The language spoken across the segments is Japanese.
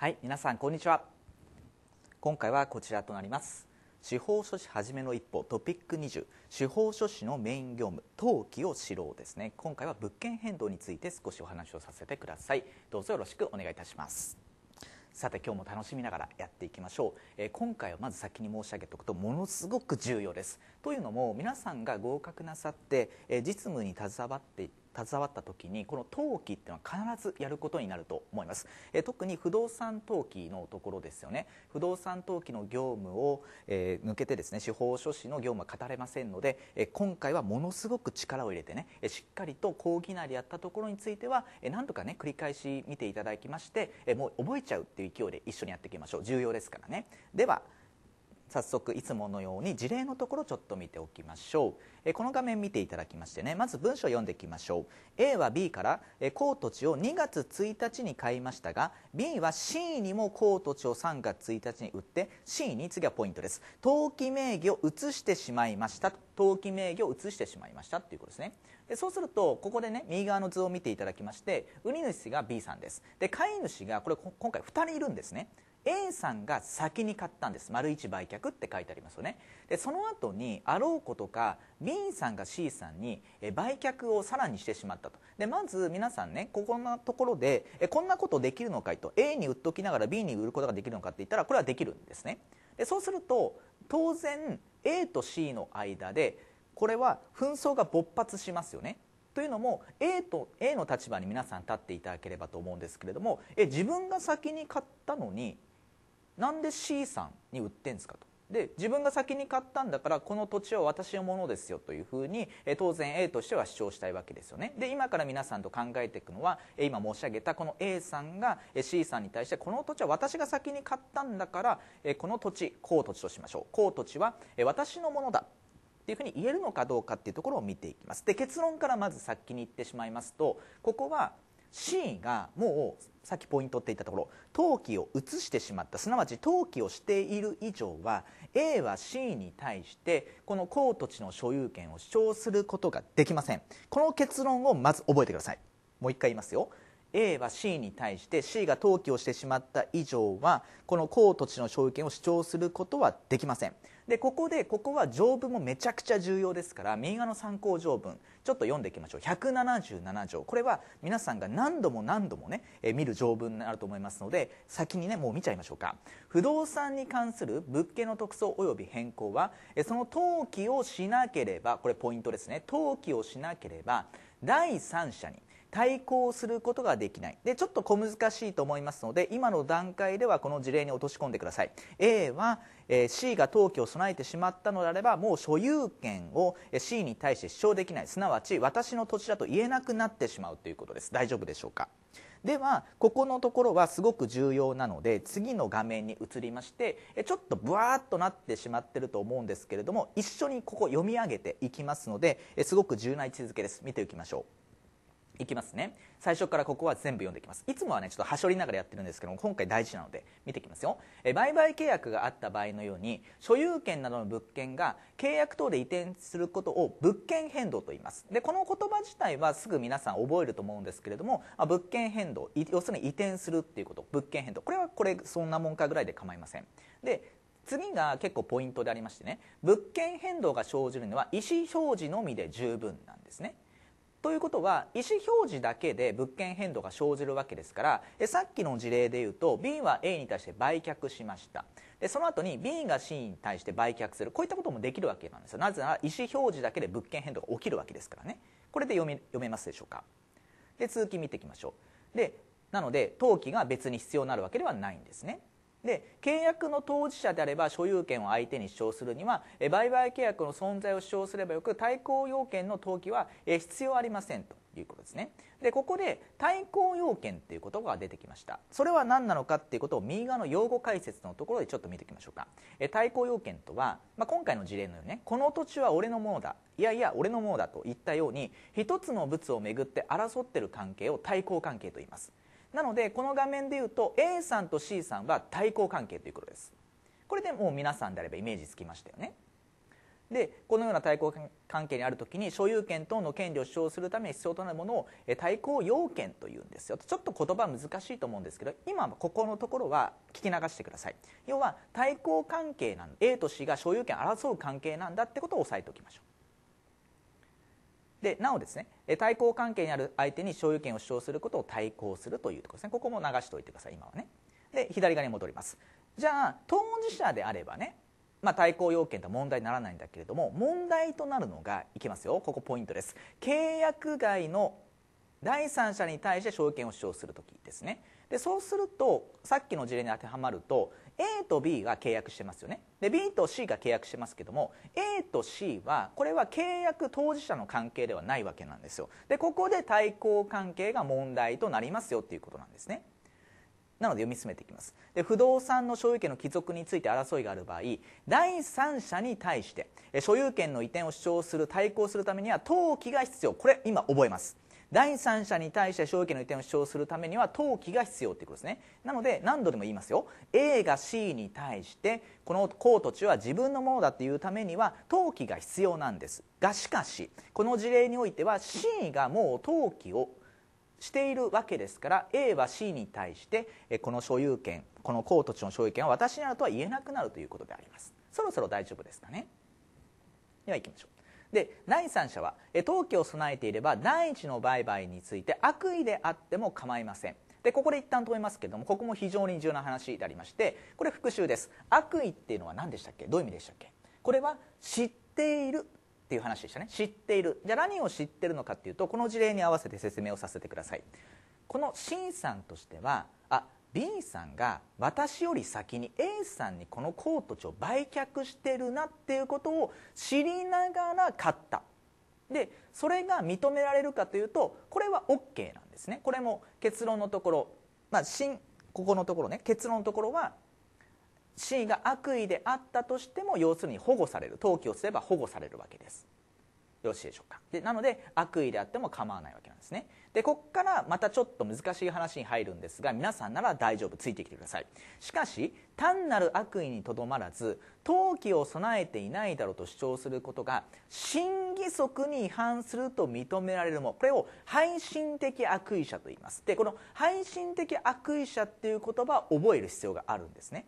はい皆さんこんにちは今回はこちらとなります司法書士はじめの一歩トピック20司法書士のメイン業務登記を知ろうですね今回は物件変動について少しお話をさせてくださいどうぞよろしくお願いいたしますさて今日も楽しみながらやっていきましょう、えー、今回はまず先に申し上げておくとものすごく重要ですというのも皆さんが合格なさって、えー、実務に携わっていっ携わった時にこの登記っていうのは必ずやることになると思います、え特に不動産登記のところですよね不動産登記の業務を、え抜けてですね司法書士の業務は語れませんので、え今回はものすごく力を入れてねえしっかりと講義なりやったところについては、え何とかね繰り返し見ていただきまして、えもう覚えちゃうっていう勢いで一緒にやっていきましょう重要ですからねでは早速いつものように事例のところちょっと見ておきましょう、えこの画面見ていただきましてねまず文章を読んでいきましょう A は B から高土地を2月1日に買いましたが B は C にも高土地を3月1日に売って C に次はポイントです登記名義を移してしまいました登記名義を移してしまいましたということですねでそうするとここでね右側の図を見ていただきまして売り主が B さんですで買い主がこれ今回2人いるんですね A さんが先に買ったんです丸1売却って書いてありますよねでその後にあろうことか B さんが C さんに売却をさらにしてしまったとでまず皆さんねここのところでこんなことできるのかいと A に売っときながら B に売ることができるのかって言ったらこれはできるんですねでそうすると当然 A と C の間でこれは紛争が勃発しますよねというのも A, と A の立場に皆さん立っていただければと思うんですけれどもえ自分が先に買ったのになんで C さんに売ってんですかとで自分が先に買ったんだからこの土地は私のものですよというふうに、え当然 A としては主張したいわけですよねで今から皆さんと考えていくのは、え今申し上げたこの A さんが C さんに対してこの土地は私が先に買ったんだから、えこの土地こう土地としましょうこう土地は、え私のものだっていうふうに言えるのかどうかっていうところを見ていきますで結論からまず先に言ってしまいますとここはシーがもうさっきポイントって言ったところ登記を移してしまったすなわち登記をしている以上は A は C に対してこの高土地の所有権を主張することができませんこの結論をまず覚えてくださいもう一回言いますよ A は C に対して C が登記をしてしまった以上はこの公土地の所有権を主張することはできませんでここでここは条文もめちゃくちゃ重要ですから右側の参考条文ちょっと読んでいきましょう177条これは皆さんが何度も何度もね、え見る条文になると思いますので先にねもう見ちゃいましょうか不動産に関する物件の特措及び変更は、えその登記をしなければこれポイントですね登記をしなければ第三者に対抗することができないでちょっと小難しいと思いますので今の段階ではこの事例に落とし込んでください A は、えー、C が登記を備えてしまったのであればもう所有権を C に対して主張できないすなわち私の土地だと言えなくなってしまうということです大丈夫でしょうかではここのところはすごく重要なので次の画面に移りましてちょっとぶわーとなってしまってると思うんですけれども一緒にここ読み上げていきますのですごく重要な位置づけです見ていきましょういきますね最初からここは全部読んでいきますいつもはねちょっとはしょりながらやってるんですけども今回大事なので見ていきますよえ売買契約があった場合のように所有権などの物件が契約等で移転することを物件変動と言いますでこの言葉自体はすぐ皆さん覚えると思うんですけれども、まあ、物件変動要するに移転するっていうこと物件変動これはこれそんなもんかぐらいで構いませんで次が結構ポイントでありましてね物件変動が生じるのは意思表示のみで十分なんですねということは意思表示だけで物件変動が生じるわけですからさっきの事例でいうと B は A に対して売却しましたでその後に B が C に対して売却するこういったこともできるわけなんですよなぜなら意思表示だけで物件変動が起きるわけですからねこれで読め読めますでしょうかで続き見ていきましょうでなので登記が別に必要になるわけではないんですねで契約の当事者であれば所有権を相手に主張するには売買契約の存在を主張すればよく対抗要件の登記は必要ありませんということですねでここで対抗要件っていう言葉が出てきましたそれは何なのかっていうことを右側の用語解説のところでちょっと見ていきましょうかえ対抗要件とは、まあ、今回の事例のようにねこの土地は俺のものだいやいや俺のものだと言ったように一つの物をめぐって争ってる関係を対抗関係と言いますなのでこの画面で言うと A さんと C さんは対抗関係ということですこれでもう皆さんであればイメージつきましたよねでこのような対抗関係にある時に所有権等の権利を主張するために必要となるものを対抗要件というんですよちょっと言葉難しいと思うんですけど今ここのところは聞き流してください要は対抗関係なん A と C が所有権を争う関係なんだってことを押さえておきましょうでなおですね対抗関係にある相手に所有権を主張することを対抗するというところですねここも流しておいてください今はねで左側に戻りますじゃあ当事者であればね、まあ、対抗要件とは問題にならないんだけれども問題となるのがいきますよここポイントです契約外の第三者に対して所有権を主張するときですねでそうするとさっきの事例に当てはまると、A と B が契約してますよねで B と C が契約してますけども A と C はこれは契約当事者の関係ではないわけなんですよでここで対抗関係が問題となりますよっていうことなんですねなので読み進めていきますで不動産の所有権の帰属について争いがある場合第三者に対して所有権の移転を主張する対抗するためには登記が必要これ今覚えます第三者に対して消費権の移転を主張するためには登記が必要ということですねなので何度でも言いますよ A が C に対してこの公土地は自分のものだというためには登記が必要なんですがしかしこの事例においては C がもう登記をしているわけですから A は C に対してこの所有権この公土地の所有権は私にあるとは言えなくなるということでありますそろそろ大丈夫ですかねではいきましょうで第三者は登記を備えていれば第一の売買について悪意であっても構いませんでここで一旦止めますけれどもここも非常に重要な話でありましてこれ復習です悪意っていうのは何でしたっけどういう意味でしたっけこれは知っているっていう話でしたね知っているじゃあ何を知ってるのかっていうとこの事例に合わせて説明をさせてくださいこの審査としてはあ B さんが私より先に A さんにこのコート地を売却してるなっていうことを知りながら買ったでそれが認められるかというとこれは OK なんですねこれも結論のところ、まあ、ここのところね結論のところは C が悪意であったとしても要するに保護される登記をすれば保護されるわけですよろしいでしょうかでなので悪意であっても構わないわけなんですねでここからまたちょっと難しい話に入るんですが皆さんなら大丈夫ついてきてくださいしかし単なる悪意にとどまらず登記を備えていないだろうと主張することが真偽則に違反すると認められるもこれを背信的悪意者と言いますでこの背信的悪意者っていう言葉を覚える必要があるんですね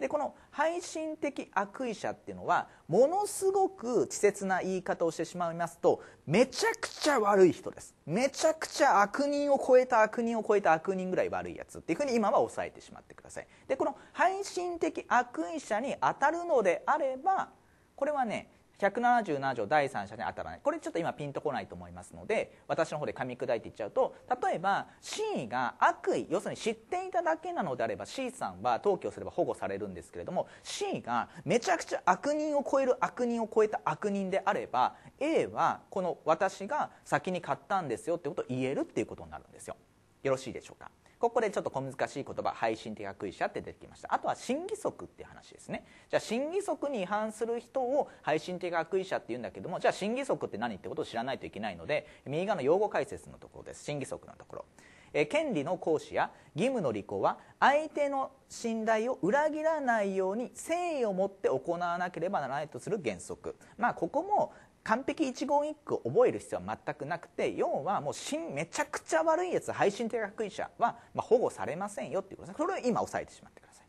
でこの配信的悪意者っていうのはものすごく稚拙な言い方をしてしまいますとめちゃくちゃ悪い人ですめちゃくちゃ悪人を超えた悪人を超えた悪人ぐらい悪いやつっていうふうに今は抑えてしまってくださいでこの配信的悪意者に当たるのであればこれはね177条第3者に当たらないこれちょっと今ピンとこないと思いますので私の方で噛み砕いていっちゃうと例えば C が悪意要するに知っていただけなのであれば C さんは登記をすれば保護されるんですけれども C がめちゃくちゃ悪人を超える悪人を超えた悪人であれば A はこの私が先に買ったんですよってことを言えるっていうことになるんですよよろしいでしょうかここでちょっと小難しい言葉配信的学医者って出てきましたあとは審議則っていう話ですねじゃあ審議則に違反する人を配信的学医者っていうんだけどもじゃあ審議則って何ってことを知らないといけないので右側の用語解説のところです審議則のところえ権利の行使や義務の履行は相手の信頼を裏切らないように誠意を持って行わなければならないとする原則、まあ、ここも完璧一言一句覚える必要は全くなくて要はもうめちゃくちゃ悪いやつ配信手学者はま保護されませんよっていうことですねそれを今押さえてしまってくださ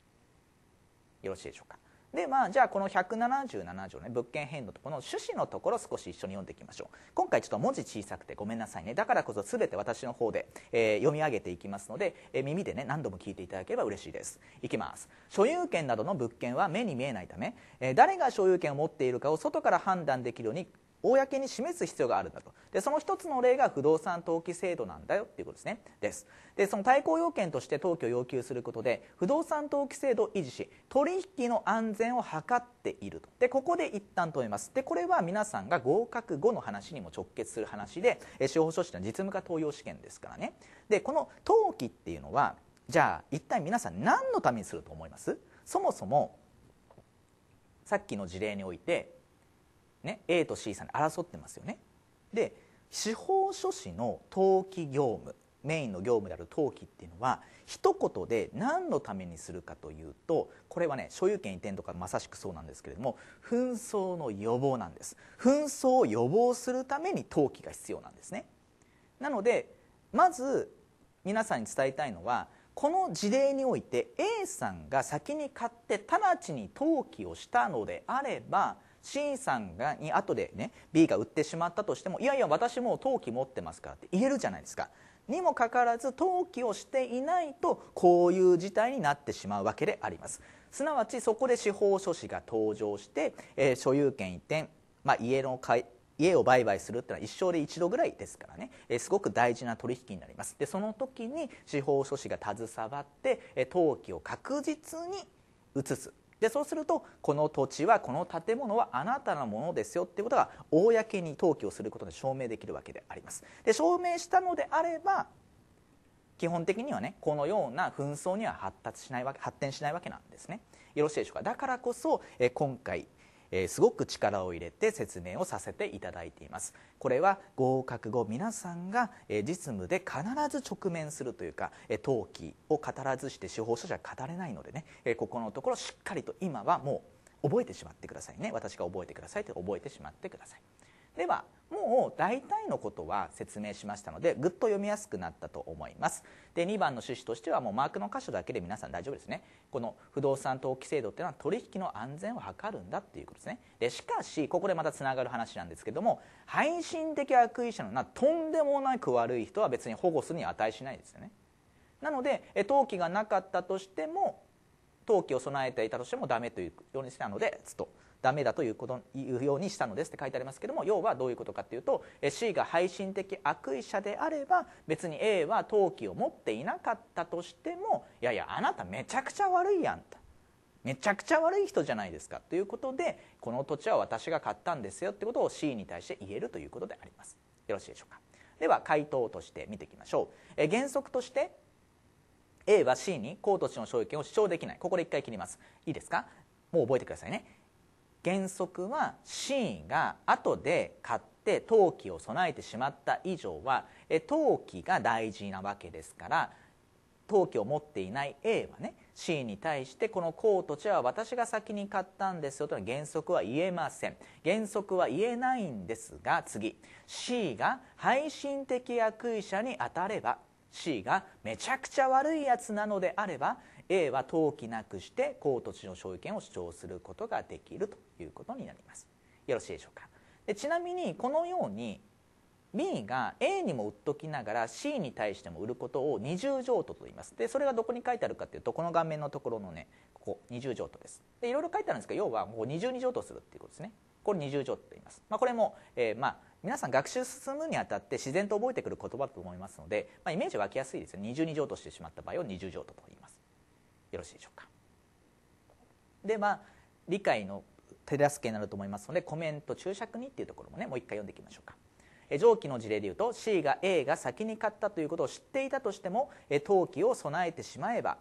いよろしいでしょうかでまあじゃあこの177条ね物件変動とこの趣旨のところ少し一緒に読んでいきましょう今回ちょっと文字小さくてごめんなさいねだからこそ全て私の方で、えー、読み上げていきますので、えー、耳でね何度も聞いていただければ嬉しいですいきます所有権などの物件は目に見えないため、えー、誰が所有権を持っているかを外から判断できるように公に示す必要があるんだとでその一つの例が不動産登記制度なんだよっていうことですねですでその対抗要件として登記を要求することで不動産登記制度を維持し取引の安全を図っているとでここで一旦止めますでこれは皆さんが合格後の話にも直結する話で司法書士の実務家登用試験ですからねでこの登記っていうのはじゃあ一体皆さん何のためにすると思いますそもそもさっきの事例においてね、A と C さんで争ってますよねで司法書士の登記業務メインの業務である登記っていうのは一言で何のためにするかというとこれはね所有権移転とかまさしくそうなんですけれども紛争の予防なんです紛争を予防するために登記が必要なんですねなのでまず皆さんに伝えたいのはこの事例において A さんが先に買って直ちに登記をしたのであれば C さんがに後でね B が売ってしまったとしてもいやいや私もう登記持ってますからって言えるじゃないですかにもかかわらず登記をしていないとこういう事態になってしまうわけでありますすなわちそこで司法書士が登場して、えー、所有権移転、まあ、家の買い家を売買するってのは一生で一度ぐらいですからね、えー、すごく大事な取引になりますでその時に司法書士が携わって、えー、登記を確実に移すでそうするとこの土地はこの建物はあなたのものですよっていうことが公に登記をすることで証明できるわけでありますで証明したのであれば基本的にはねこのような紛争には発達しないわけ発展しないわけなんですねよろしいでしょうかだからこそえ今回えー、すごく力を入れて説明をさせていただいていますこれは合格後皆さんが、え実務で必ず直面するというか、え登記を語らずして司法書士は語れないのでね、えここのところしっかりと今はもう覚えてしまってくださいね私が覚えてくださいって覚えてしまってくださいではもう大体のことは説明しましたのでぐっと読みやすくなったと思いますで2番の趣旨としてはもうマークの箇所だけで皆さん大丈夫ですねこの不動産登記制度っていうのは取引の安全を図るんだっていうことですねでしかしここでまたつながる話なんですけども配信的悪意者のなとんでもなく悪い人は別に保護するに値しないですよねなので登記がなかったとしても陶器を備えていたとしてもダメというようにしたのでっとダメだというこというようにしたのですって書いてありますけども要はどういうことかっていうと C が背信的悪意者であれば別に A は陶器を持っていなかったとしてもいやいやあなためちゃくちゃ悪いやんと。めちゃくちゃ悪い人じゃないですかということでこの土地は私が買ったんですよってことを C に対して言えるということでありますよろしいでしょうかでは回答として見ていきましょうえ原則として A は C に公と地の所有権を主張できないここで1回切りますいいですかもう覚えてくださいね原則は C が後で買って登記を備えてしまった以上は登記が大事なわけですから登記を持っていない A はね C に対してこの公と地は私が先に買ったんですよというのは原則は言えません原則は言えないんですが次 C が配信的役位者に当たれば C がめちゃくちゃ悪いやつなのであれば A は登記なくして公土地の所有権を主張することができるということになりますよろしいでしょうかでちなみにこのように B が A にも売っときながら C に対しても売ることを二重譲渡と言いますでそれがどこに書いてあるかっていうとこの画面のところのねここ二重譲渡ですでいろいろ書いてあるんですけど要はもう二重に譲渡するっていうことですねこれ二重条って言います、まあ、これも、えー、まあ皆さん学習進むにあたって自然と覚えてくる言葉だと思いますので、まあ、イメージ湧きやすいです二重2乗としてしまった場合を二重乗と言いますよろしいでしょうかでまあ理解の手助けになると思いますのでコメント注釈にっていうところもねもう一回読んでいきましょうか上記の事例でいうと C が A が先に買ったということを知っていたとしても登記を備えてしまえば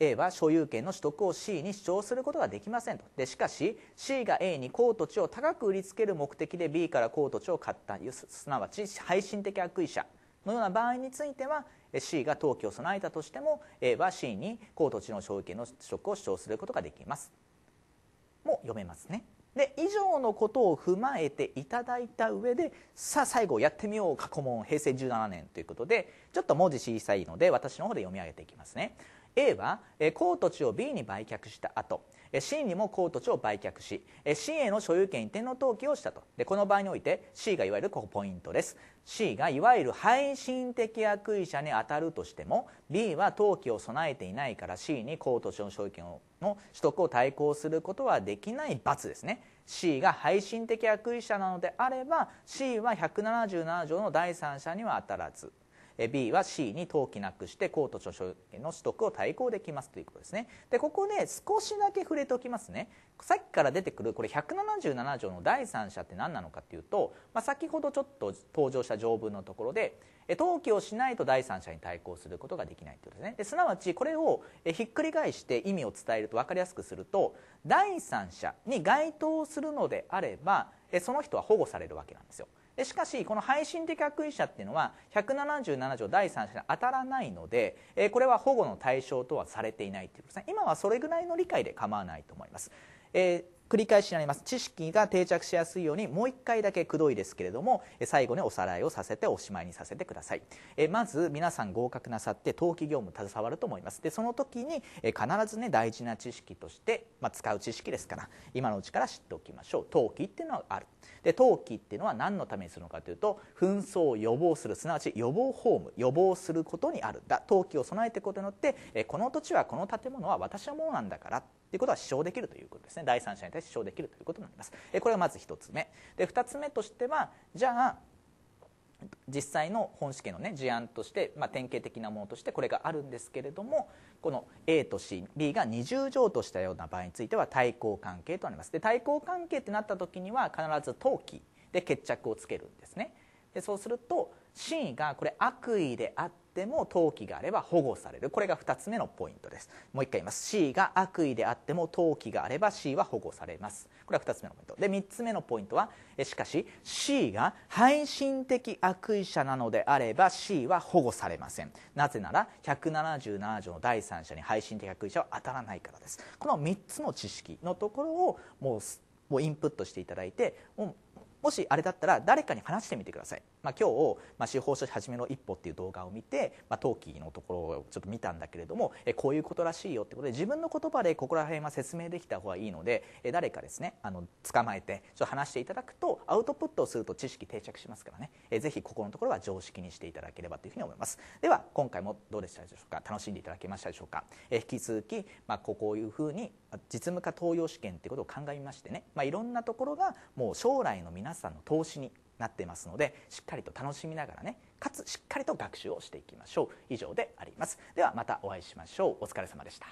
A は所有権の取得を C に主張することができませんとでしかし C が A に公土地を高く売りつける目的で B から公土地を買ったすなわち配信的悪意者のような場合については C が登記を備えたとしても A は C に公土地の所有権の取得を主張することができますも読めますねで以上のことを踏まえていただいた上でさあ最後やってみよう過去問平成17年ということでちょっと文字小さいので私の方で読み上げていきますね A は公土地を B に売却した後 C にも公土地を売却し C への所有権移転の登記をしたとでこの場合において C がいわゆるここポイントです C がいわゆる配信的役意者に当たるとしても B は登記を備えていないから C に公土地の所有権の取得を対抗することはできない罰ですね C が配信的役意者なのであれば C は177条の第三者には当たらず B は C に登記なくして公と著書権の取得を対抗できますということですねでここで少しだけ触れておきますねさっきから出てくるこれ177条の第三者って何なのかっていうと、まあ、先ほどちょっと登場した条文のところで登記をしないと第三者に対抗することができないということですねですなわちこれをひっくり返して意味を伝えると分かりやすくすると第三者に該当するのであればその人は保護されるわけなんですよでしかしこの配信的悪意者っていうのは177条第3者に当たらないので、えこれは保護の対象とはされていないということですね今はそれぐらいの理解で構わないと思います、えー繰り返しになります知識が定着しやすいようにもう1回だけくどいですけれども最後におさらいをさせておしまいにさせてくださいえまず皆さん合格なさって登記業務携わると思いますでその時に必ずね大事な知識として、まあ、使う知識ですから今のうちから知っておきましょう登記っていうのはあるで登記っていうのは何のためにするのかというと紛争を予防するすなわち予防ホーム予防することにあるだ登記を備えていくことによってこの土地はこの建物は私のものなんだからということは主張できるということですね第三者に対して主張できるということになりますこれがまず1つ目で2つ目としてはじゃあ実際の本試験の、ね、事案として、まあ、典型的なものとしてこれがあるんですけれどもこの A と CB が二重譲としたような場合については対抗関係となりますで対抗関係ってなった時には必ず登記で決着をつけるんですねでそうすると C がこれ悪意であってっても登記があれば保護されるこれが2つ目のポイントですもう一回言います C が悪意であっても登記があれば C は保護されますこれは2つ目のポイントで3つ目のポイントはしかし C が配信的悪意者なのであれば C は保護されませんなぜなら177条の第三者に配信的悪意者は当たらないからですこの3つの知識のところをもうもうインプットしていただいてもしあれだったら誰かに話してみてくださいまあ、今日、まあ、司法書士はじめの一歩っていう動画を見て、まあ、登記のところをちょっと見たんだけれどもえこういうことらしいよってことで自分の言葉でここら辺は説明できた方がいいのでえ誰かですねあの捕まえてちょっと話していただくとアウトプットをすると知識定着しますからねえぜひここのところは常識にしていただければというふうに思いますでは今回もどうでしたでしょうか楽しんでいただけましたでしょうかえ引き続き、まあ、こういうふうに実務家登用試験ってことを考えましてね、まあ、いろんなところがもう将来の皆さんの投資になってますのでしっかりと楽しみながらねかつしっかりと学習をしていきましょう以上でありますではまたお会いしましょうお疲れ様でした